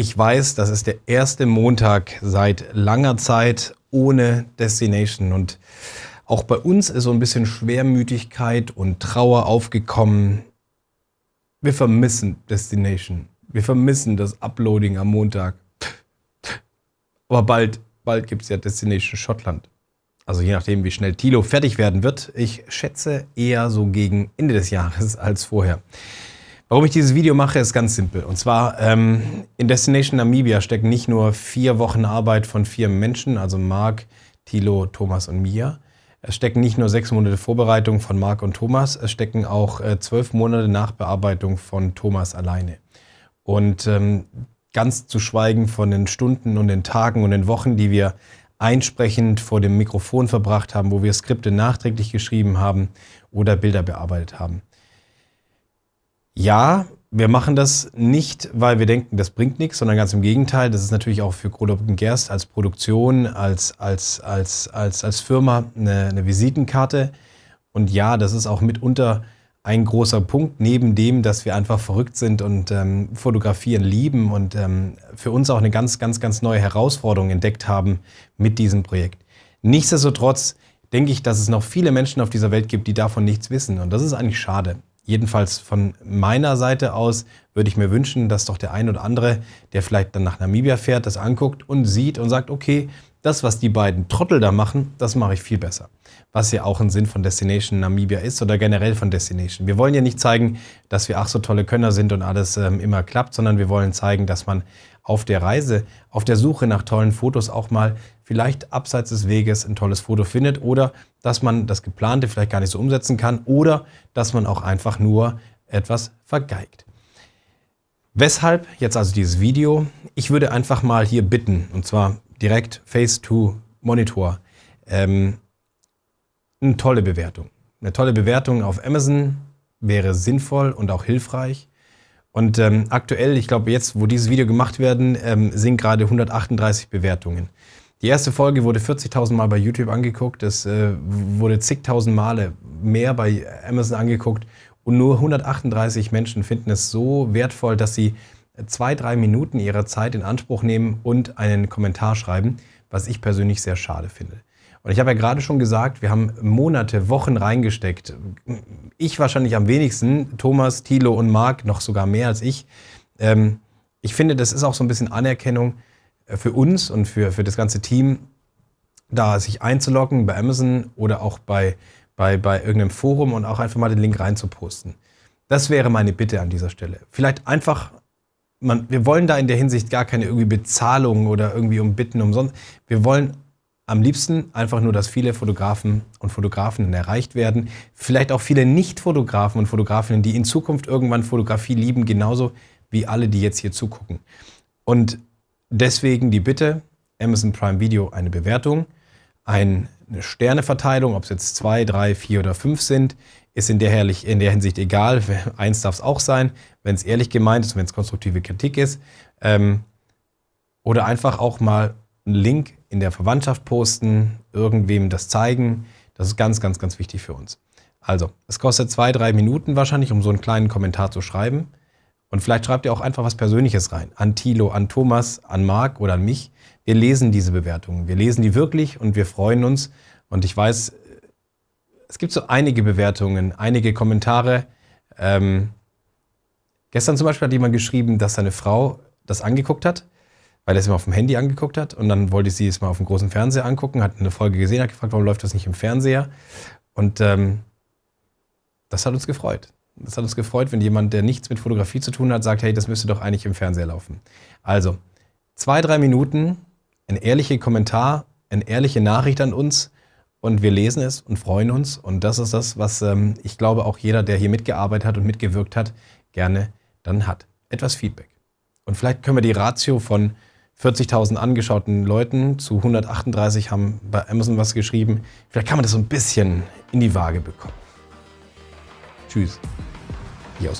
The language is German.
Ich weiß, das ist der erste Montag seit langer Zeit ohne Destination und auch bei uns ist so ein bisschen Schwermütigkeit und Trauer aufgekommen. Wir vermissen Destination. Wir vermissen das Uploading am Montag. Aber bald, bald gibt es ja Destination Schottland. Also je nachdem, wie schnell Tilo fertig werden wird. Ich schätze eher so gegen Ende des Jahres als vorher. Warum ich dieses Video mache, ist ganz simpel. Und zwar, ähm, in Destination Namibia stecken nicht nur vier Wochen Arbeit von vier Menschen, also Marc, Thilo, Thomas und mir. Es stecken nicht nur sechs Monate Vorbereitung von Marc und Thomas, es stecken auch äh, zwölf Monate Nachbearbeitung von Thomas alleine. Und ähm, ganz zu schweigen von den Stunden und den Tagen und den Wochen, die wir einsprechend vor dem Mikrofon verbracht haben, wo wir Skripte nachträglich geschrieben haben oder Bilder bearbeitet haben ja, wir machen das nicht, weil wir denken, das bringt nichts, sondern ganz im Gegenteil. Das ist natürlich auch für Krodob und Gerst als Produktion, als, als, als, als, als Firma eine, eine Visitenkarte. Und ja, das ist auch mitunter ein großer Punkt, neben dem, dass wir einfach verrückt sind und ähm, fotografieren lieben und ähm, für uns auch eine ganz, ganz, ganz neue Herausforderung entdeckt haben mit diesem Projekt. Nichtsdestotrotz denke ich, dass es noch viele Menschen auf dieser Welt gibt, die davon nichts wissen. Und das ist eigentlich schade jedenfalls von meiner Seite aus würde ich mir wünschen, dass doch der ein oder andere, der vielleicht dann nach Namibia fährt, das anguckt und sieht und sagt, okay, das, was die beiden Trottel da machen, das mache ich viel besser. Was ja auch ein Sinn von Destination Namibia ist oder generell von Destination. Wir wollen ja nicht zeigen, dass wir ach so tolle Könner sind und alles ähm, immer klappt, sondern wir wollen zeigen, dass man auf der Reise, auf der Suche nach tollen Fotos auch mal vielleicht abseits des Weges ein tolles Foto findet oder dass man das geplante vielleicht gar nicht so umsetzen kann oder dass man auch einfach nur etwas vergeigt. Weshalb jetzt also dieses Video? Ich würde einfach mal hier bitten, und zwar direkt Face-to-Monitor. Ähm, eine tolle Bewertung. Eine tolle Bewertung auf Amazon wäre sinnvoll und auch hilfreich. Und ähm, aktuell, ich glaube jetzt, wo dieses Video gemacht werden, ähm, sind gerade 138 Bewertungen. Die erste Folge wurde 40.000 Mal bei YouTube angeguckt, es äh, wurde zigtausend Male mehr bei Amazon angeguckt und nur 138 Menschen finden es so wertvoll, dass sie zwei, drei Minuten ihrer Zeit in Anspruch nehmen und einen Kommentar schreiben, was ich persönlich sehr schade finde. Und ich habe ja gerade schon gesagt, wir haben Monate, Wochen reingesteckt. Ich wahrscheinlich am wenigsten, Thomas, Thilo und Marc noch sogar mehr als ich. Ähm, ich finde, das ist auch so ein bisschen Anerkennung äh, für uns und für, für das ganze Team, da sich einzuloggen bei Amazon oder auch bei, bei, bei irgendeinem Forum und auch einfach mal den Link reinzuposten. Das wäre meine Bitte an dieser Stelle. Vielleicht einfach man, wir wollen da in der Hinsicht gar keine irgendwie Bezahlung oder irgendwie um Bitten umsonst. Wir wollen am liebsten einfach nur, dass viele Fotografen und Fotografinnen erreicht werden. Vielleicht auch viele Nicht-Fotografen und Fotografinnen, die in Zukunft irgendwann Fotografie lieben, genauso wie alle, die jetzt hier zugucken. Und deswegen die Bitte, Amazon Prime Video eine Bewertung, ein eine Sterneverteilung, ob es jetzt zwei, drei, vier oder fünf sind, ist in der, Herrlich, in der Hinsicht egal. Eins darf es auch sein, wenn es ehrlich gemeint ist, wenn es konstruktive Kritik ist. Ähm, oder einfach auch mal einen Link in der Verwandtschaft posten, irgendwem das zeigen. Das ist ganz, ganz, ganz wichtig für uns. Also, es kostet zwei, drei Minuten wahrscheinlich, um so einen kleinen Kommentar zu schreiben. Und vielleicht schreibt ihr auch einfach was Persönliches rein. An Thilo, an Thomas, an Marc oder an mich. Wir lesen diese Bewertungen. Wir lesen die wirklich und wir freuen uns. Und ich weiß, es gibt so einige Bewertungen, einige Kommentare. Ähm, gestern zum Beispiel hat jemand geschrieben, dass seine Frau das angeguckt hat, weil er es immer auf dem Handy angeguckt hat. Und dann wollte sie es mal auf dem großen Fernseher angucken, hat eine Folge gesehen, hat gefragt, warum läuft das nicht im Fernseher? Und ähm, das hat uns gefreut. Das hat uns gefreut, wenn jemand, der nichts mit Fotografie zu tun hat, sagt, hey, das müsste doch eigentlich im Fernseher laufen. Also, zwei, drei Minuten, ein ehrlicher Kommentar, eine ehrliche Nachricht an uns und wir lesen es und freuen uns. Und das ist das, was ähm, ich glaube, auch jeder, der hier mitgearbeitet hat und mitgewirkt hat, gerne dann hat. Etwas Feedback. Und vielleicht können wir die Ratio von 40.000 angeschauten Leuten zu 138 haben bei Amazon was geschrieben. Vielleicht kann man das so ein bisschen in die Waage bekommen. Tschüss. Ja,